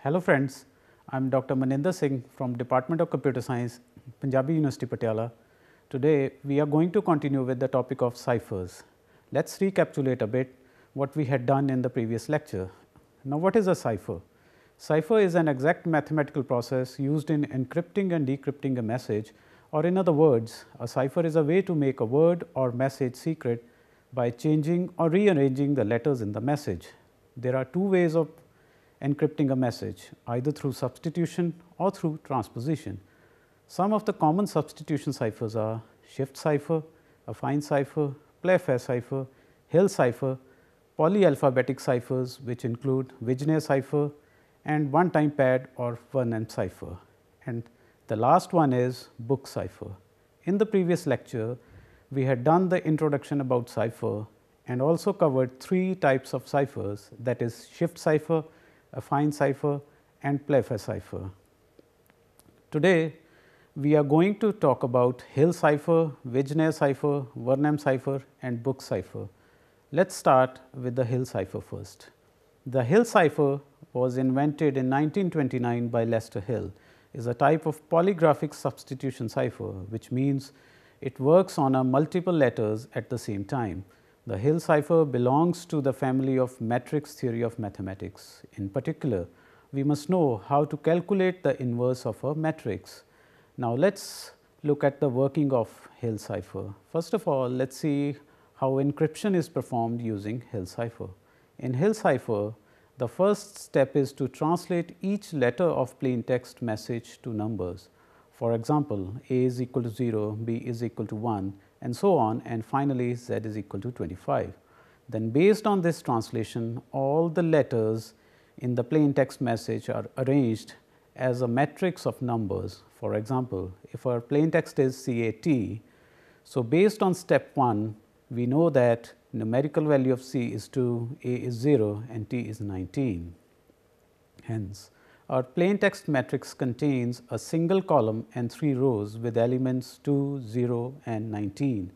Hello friends, I am Dr. Maninder Singh from Department of Computer Science, Punjabi University Patiala. Today we are going to continue with the topic of ciphers. Let us recapitulate a bit what we had done in the previous lecture. Now what is a cipher? Cipher is an exact mathematical process used in encrypting and decrypting a message or in other words, a cipher is a way to make a word or message secret by changing or rearranging the letters in the message. There are two ways of encrypting a message either through substitution or through transposition. Some of the common substitution ciphers are shift cipher, affine cipher, Playfair cipher, Hill cipher, polyalphabetic ciphers which include Vigenere cipher, and one time pad or one end cipher. And the last one is book cipher. In the previous lecture, we had done the introduction about cipher and also covered three types of ciphers that is shift cipher, affine cipher and Playfair cipher. Today, we are going to talk about Hill cipher, Wijner cipher, Vernam cipher and book cipher. Let us start with the Hill cipher first. The Hill cipher was invented in 1929 by Lester Hill, is a type of polygraphic substitution cipher, which means it works on a multiple letters at the same time. The Hill cipher belongs to the family of matrix theory of mathematics. In particular, we must know how to calculate the inverse of a matrix. Now, let us look at the working of Hill cipher. First of all, let us see how encryption is performed using Hill cipher. In Hill cipher, the first step is to translate each letter of plain text message to numbers. For example, a is equal to 0, b is equal to 1 and so on and finally, z is equal to 25. Then based on this translation, all the letters in the plain text message are arranged as a matrix of numbers. For example, if our plain text is CAT, so based on step 1, we know that numerical value of c is 2, a is 0 and t is 19. Hence, our plain text matrix contains a single column and three rows with elements 2, 0 and 19.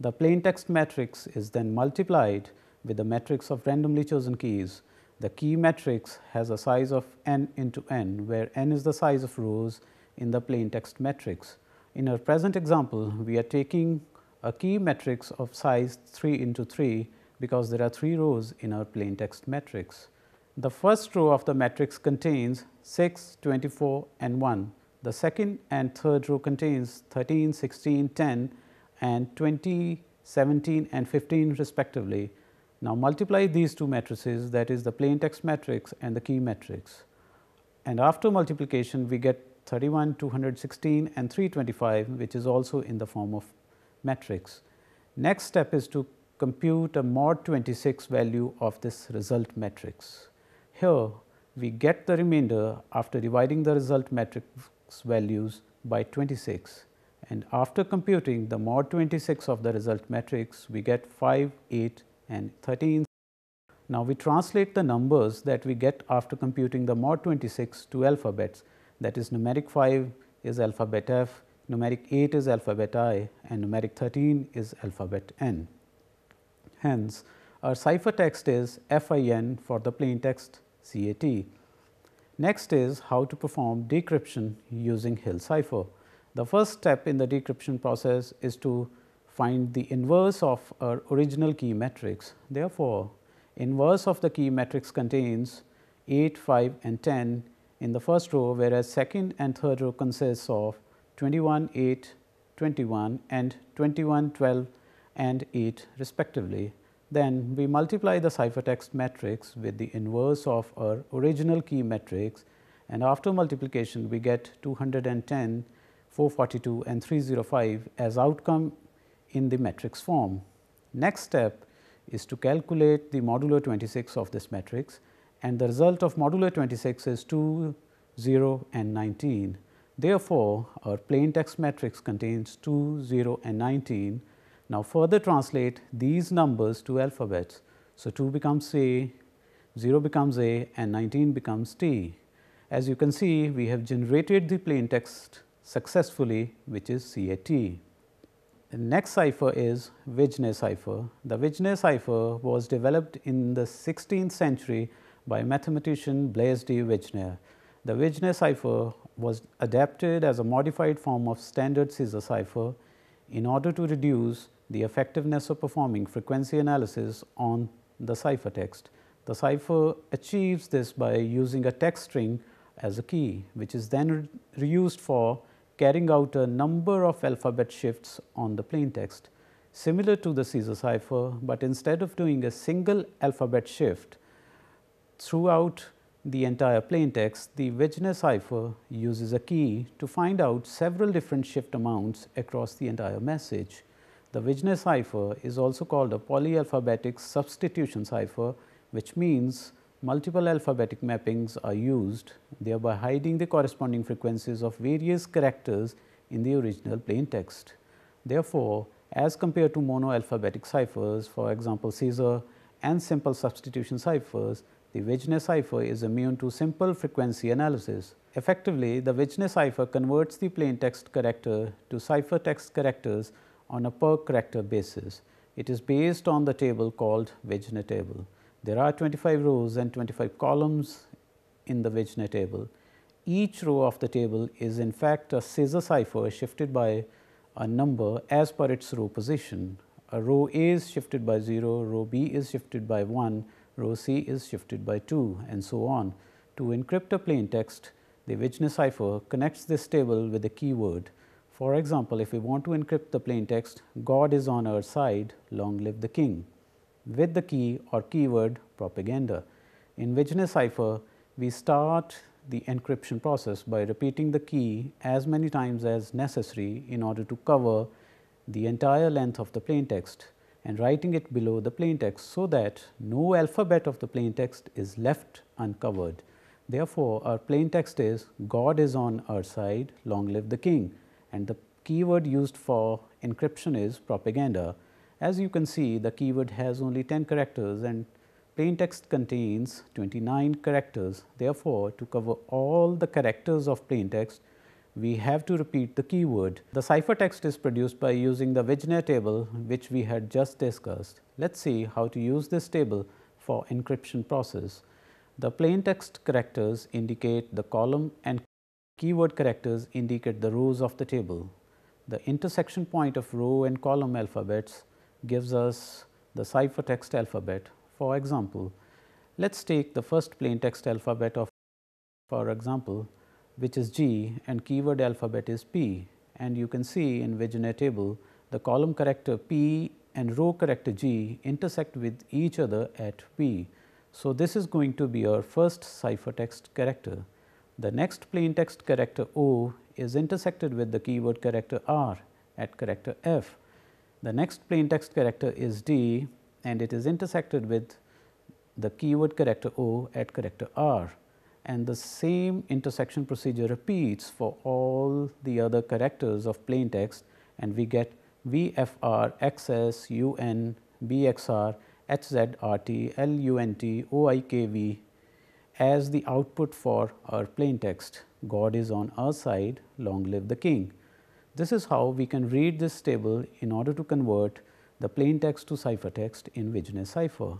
The plain text matrix is then multiplied with the matrix of randomly chosen keys. The key matrix has a size of n into n where n is the size of rows in the plain text matrix. In our present example, we are taking a key matrix of size 3 into 3 because there are three rows in our plain text matrix. The first row of the matrix contains 6, 24 and 1. The second and third row contains 13, 16, 10 and 20, 17 and 15 respectively. Now, multiply these two matrices that is the plain text matrix and the key matrix. And after multiplication we get 31, 216 and 325 which is also in the form of matrix. Next step is to compute a mod 26 value of this result matrix. Here we get the remainder after dividing the result matrix values by 26 and after computing the mod 26 of the result matrix we get 5, 8 and 13. Now we translate the numbers that we get after computing the mod 26 to alphabets that is numeric 5 is alphabet f, numeric 8 is alphabet i and numeric 13 is alphabet n. Hence, our ciphertext is FIN for the plaintext CAT. Next is how to perform decryption using Hill cipher. The first step in the decryption process is to find the inverse of our original key matrix. Therefore, inverse of the key matrix contains 8, 5 and 10 in the first row whereas second and third row consists of 21 8, 21 and 21 12 and 8 respectively. Then we multiply the ciphertext matrix with the inverse of our original key matrix and after multiplication we get 210, 442 and 305 as outcome in the matrix form. Next step is to calculate the modulo 26 of this matrix and the result of modulo 26 is 2, 0 and 19. Therefore, our plain text matrix contains 2, 0 and 19. Now further translate these numbers to alphabets. So 2 becomes C, 0 becomes A and 19 becomes T. As you can see, we have generated the plain text successfully which is CAT. The next cipher is Vijnay cipher. The Vijnay cipher was developed in the 16th century by mathematician Blaise D. Vijnay. The Vijnay cipher was adapted as a modified form of standard scissor cipher in order to reduce the effectiveness of performing frequency analysis on the ciphertext. The cipher achieves this by using a text string as a key, which is then re reused for carrying out a number of alphabet shifts on the plain text, similar to the Caesar cipher, but instead of doing a single alphabet shift throughout the entire plaintext, the Vigenère cipher uses a key to find out several different shift amounts across the entire message. The Vigenère cipher is also called a polyalphabetic substitution cipher, which means multiple alphabetic mappings are used, thereby hiding the corresponding frequencies of various characters in the original plaintext. Therefore, as compared to monoalphabetic ciphers, for example, Caesar and simple substitution ciphers, the Wijner cipher is immune to simple frequency analysis. Effectively, the Wijner cipher converts the plaintext character to cipher text characters on a per character basis. It is based on the table called Wijner table. There are 25 rows and 25 columns in the Wijner table. Each row of the table is in fact a scissor cipher shifted by a number as per its row position. A row A is shifted by 0, row B is shifted by 1 Row c is shifted by 2 and so on. To encrypt a plain text, the Vigenère cipher connects this table with a keyword. For example, if we want to encrypt the plain text, God is on our side, long live the king, with the key or keyword propaganda. In Vigenère cipher, we start the encryption process by repeating the key as many times as necessary in order to cover the entire length of the plain text and writing it below the plain text so that no alphabet of the plain text is left uncovered. Therefore, our plain text is God is on our side, long live the king and the keyword used for encryption is propaganda. As you can see the keyword has only 10 characters and plain text contains 29 characters. Therefore, to cover all the characters of plain text we have to repeat the keyword. The ciphertext is produced by using the Vigenere table which we had just discussed. Let's see how to use this table for encryption process. The plaintext characters indicate the column and keyword characters indicate the rows of the table. The intersection point of row and column alphabets gives us the ciphertext alphabet. For example, let's take the first plaintext alphabet of, for example, which is G and keyword alphabet is P and you can see in Vigenere table the column character P and row character G intersect with each other at P. So, this is going to be our first ciphertext character. The next plaintext character O is intersected with the keyword character R at character F. The next plaintext character is D and it is intersected with the keyword character O at character R and the same intersection procedure repeats for all the other characters of plain text and we get VFR, XS, UN, BXR, HZRT, LUNT, OIKV as the output for our plain text. God is on our side, long live the king. This is how we can read this table in order to convert the plain text to ciphertext in Vigenere cipher.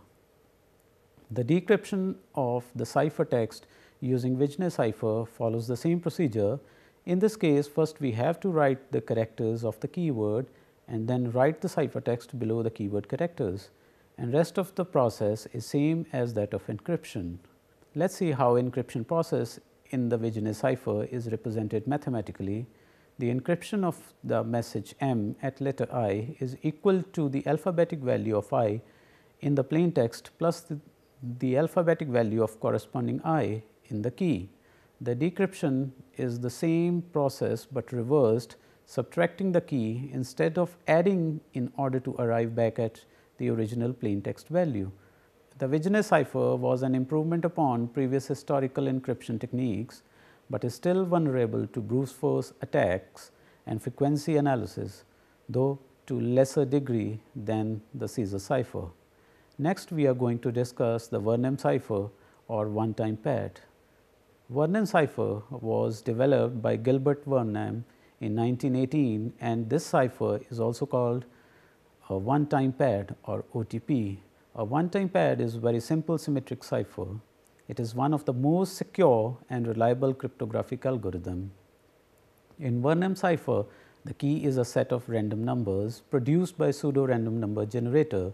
The decryption of the ciphertext using Vigenere cipher follows the same procedure. In this case, first we have to write the characters of the keyword and then write the ciphertext below the keyword characters and rest of the process is same as that of encryption. Let us see how encryption process in the Vigenere cipher is represented mathematically. The encryption of the message m at letter i is equal to the alphabetic value of i in the plain text plus the, the alphabetic value of corresponding i in the key. The decryption is the same process, but reversed subtracting the key instead of adding in order to arrive back at the original plain text value. The Vigene cipher was an improvement upon previous historical encryption techniques, but is still vulnerable to brute force attacks and frequency analysis, though to lesser degree than the Caesar cipher. Next, we are going to discuss the Vernam cipher or one-time pad. Vernon cipher was developed by Gilbert Vernon in 1918 and this cipher is also called a one time pad or OTP. A one time pad is a very simple symmetric cipher. It is one of the most secure and reliable cryptographic algorithm. In Vernam cipher, the key is a set of random numbers produced by pseudo random number generator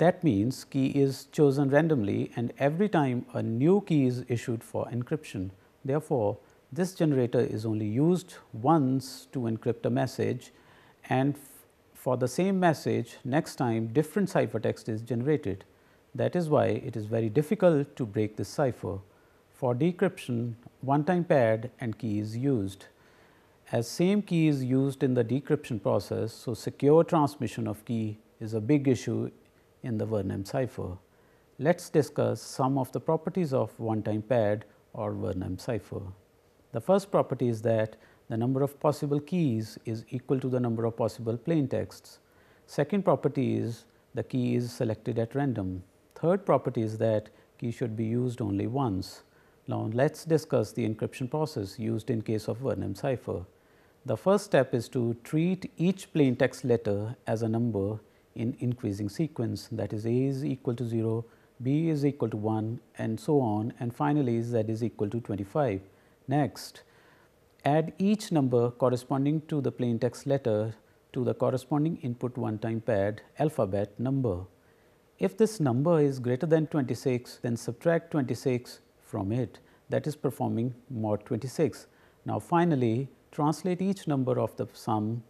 that means key is chosen randomly and every time a new key is issued for encryption. Therefore, this generator is only used once to encrypt a message and for the same message next time different ciphertext is generated. That is why it is very difficult to break this cipher. For decryption, one time pad and key is used. As same key is used in the decryption process, so secure transmission of key is a big issue in the Vernam cipher. Let us discuss some of the properties of one time pad or Vernam cipher. The first property is that the number of possible keys is equal to the number of possible plain texts. Second property is the key is selected at random. Third property is that key should be used only once. Now, let us discuss the encryption process used in case of Vernam cipher. The first step is to treat each plain text letter as a number in increasing sequence that is a is equal to 0, b is equal to 1 and so on and finally, z is equal to 25. Next, add each number corresponding to the plain text letter to the corresponding input one time pad alphabet number. If this number is greater than 26, then subtract 26 from it that is performing mod 26. Now, finally, translate each number of the sum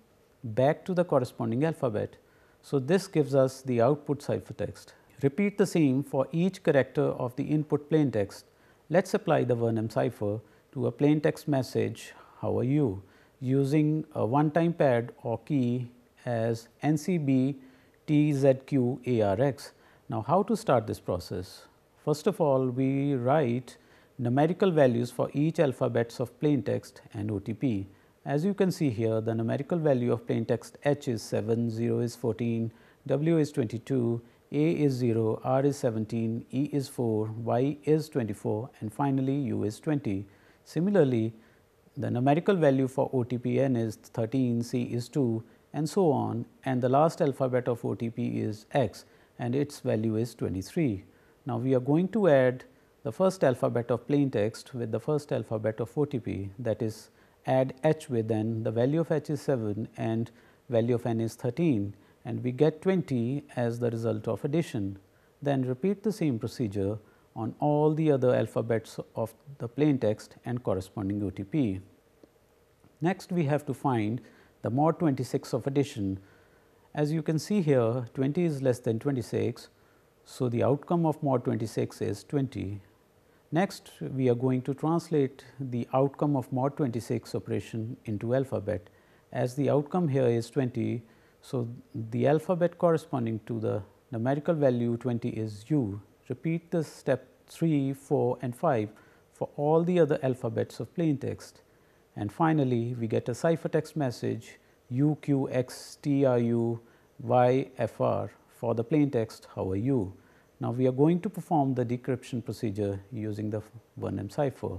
back to the corresponding alphabet. So, this gives us the output ciphertext. Repeat the same for each character of the input plaintext. Let us apply the Vernam cipher to a plaintext message, how are you, using a one time pad or key as NCB TZQ ARX. Now, how to start this process? First of all, we write numerical values for each alphabets of plaintext and OTP. As you can see here, the numerical value of plain text h is 7, 0 is 14, w is 22, a is 0, r is 17, e is 4, y is 24 and finally, u is 20. Similarly, the numerical value for OTPN is 13, c is 2 and so on and the last alphabet of OTP is x and its value is 23. Now, we are going to add the first alphabet of plain text with the first alphabet of OTP that is add h with n, the value of h is 7 and value of n is 13 and we get 20 as the result of addition. Then repeat the same procedure on all the other alphabets of the plain text and corresponding OTP. Next, we have to find the mod 26 of addition. As you can see here, 20 is less than 26. So, the outcome of mod 26 is 20 Next, we are going to translate the outcome of mod 26 operation into alphabet. As the outcome here is 20, so the alphabet corresponding to the numerical value 20 is u. Repeat this step 3, 4 and 5 for all the other alphabets of plain text. And finally, we get a ciphertext message UQXTRU YFR for the plain text, how are you? Now, we are going to perform the decryption procedure using the 1M cipher.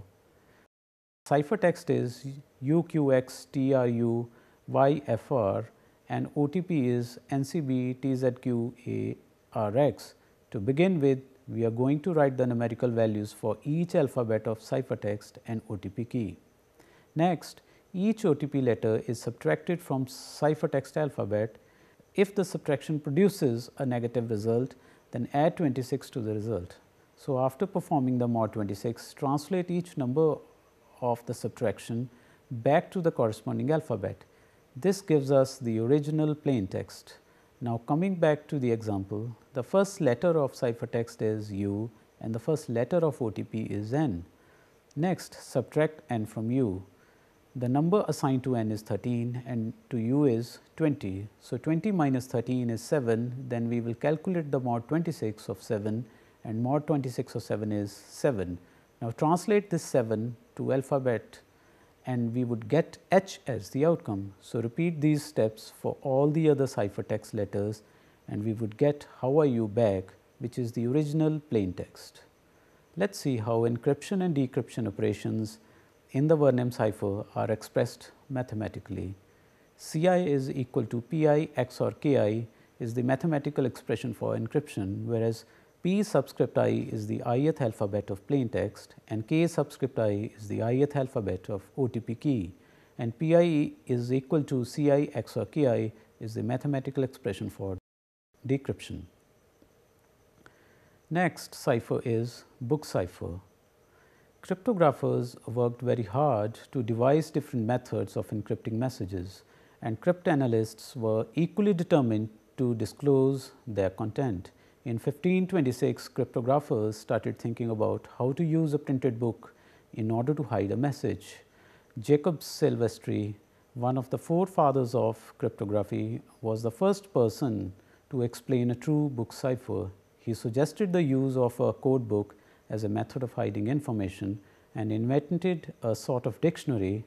Ciphertext is UQXTRUYFR and OTP is NCBTZQARX. To begin with, we are going to write the numerical values for each alphabet of ciphertext and OTP key. Next, each OTP letter is subtracted from ciphertext alphabet. If the subtraction produces a negative result, then add 26 to the result. So, after performing the mod 26, translate each number of the subtraction back to the corresponding alphabet. This gives us the original plain text. Now, coming back to the example, the first letter of ciphertext is U and the first letter of OTP is N. Next, subtract N from U the number assigned to n is 13 and to u is 20. So, 20 minus 13 is 7, then we will calculate the mod 26 of 7 and mod 26 of 7 is 7. Now, translate this 7 to alphabet and we would get h as the outcome. So, repeat these steps for all the other ciphertext letters and we would get how are you back which is the original plain text. Let us see how encryption and decryption operations in the Vernam cipher are expressed mathematically. Ci is equal to Pi XOR Ki is the mathematical expression for encryption, whereas P subscript i is the ith alphabet of plain text and K subscript i is the ith alphabet of OTP key and Pi is equal to Ci XOR Ki is the mathematical expression for decryption. Next cipher is book cipher Cryptographers worked very hard to devise different methods of encrypting messages and cryptanalysts were equally determined to disclose their content. In 1526, cryptographers started thinking about how to use a printed book in order to hide a message. Jacob Silvestri, one of the forefathers of cryptography, was the first person to explain a true book cipher. He suggested the use of a code book as a method of hiding information and invented a sort of dictionary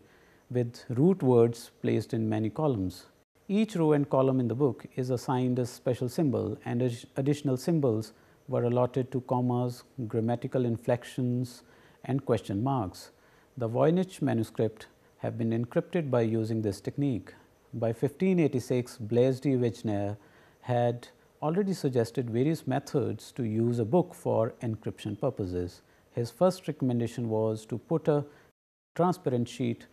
with root words placed in many columns. Each row and column in the book is assigned a special symbol and additional symbols were allotted to commas, grammatical inflections and question marks. The Voynich manuscript have been encrypted by using this technique. By 1586, Blaise de Wigener had already suggested various methods to use a book for encryption purposes. His first recommendation was to put a transparent sheet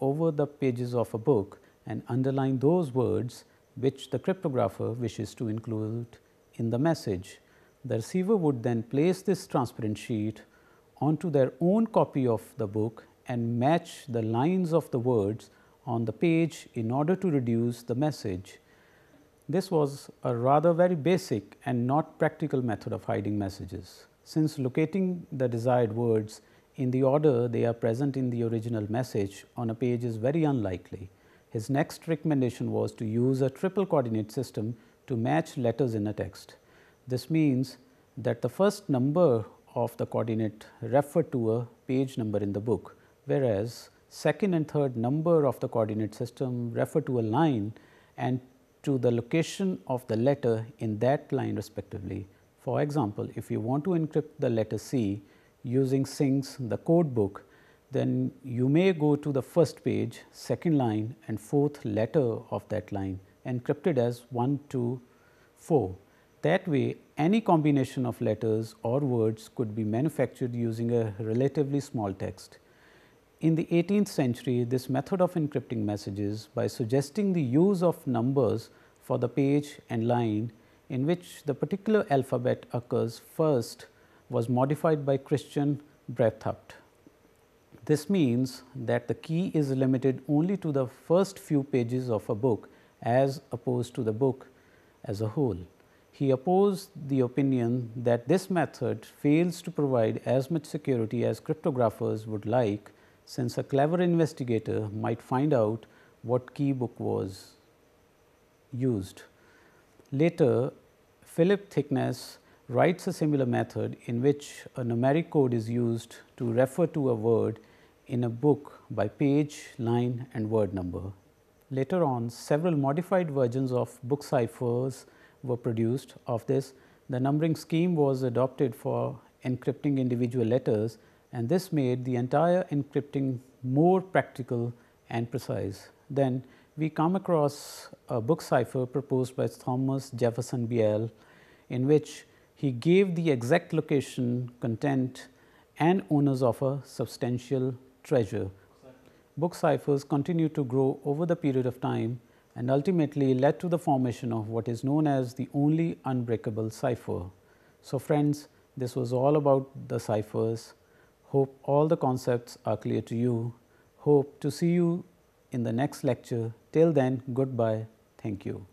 over the pages of a book and underline those words which the cryptographer wishes to include in the message. The receiver would then place this transparent sheet onto their own copy of the book and match the lines of the words on the page in order to reduce the message. This was a rather very basic and not practical method of hiding messages. Since locating the desired words in the order they are present in the original message on a page is very unlikely, his next recommendation was to use a triple coordinate system to match letters in a text. This means that the first number of the coordinate referred to a page number in the book, whereas second and third number of the coordinate system refer to a line and to the location of the letter in that line respectively. For example, if you want to encrypt the letter C using SYNC's the code book, then you may go to the first page, second line and fourth letter of that line encrypted as 1, 2, 4. That way any combination of letters or words could be manufactured using a relatively small text. In the 18th century, this method of encrypting messages by suggesting the use of numbers for the page and line in which the particular alphabet occurs first was modified by Christian Breithaupt. This means that the key is limited only to the first few pages of a book as opposed to the book as a whole. He opposed the opinion that this method fails to provide as much security as cryptographers would like since a clever investigator might find out what key book was used. Later, Philip Thickness writes a similar method in which a numeric code is used to refer to a word in a book by page, line and word number. Later on, several modified versions of book ciphers were produced of this. The numbering scheme was adopted for encrypting individual letters and this made the entire encrypting more practical and precise. Then we come across a book cipher proposed by Thomas Jefferson Biel, in which he gave the exact location, content and owners of a substantial treasure. Book ciphers continued to grow over the period of time and ultimately led to the formation of what is known as the only unbreakable cipher. So friends, this was all about the ciphers Hope all the concepts are clear to you. Hope to see you in the next lecture. Till then, goodbye. Thank you.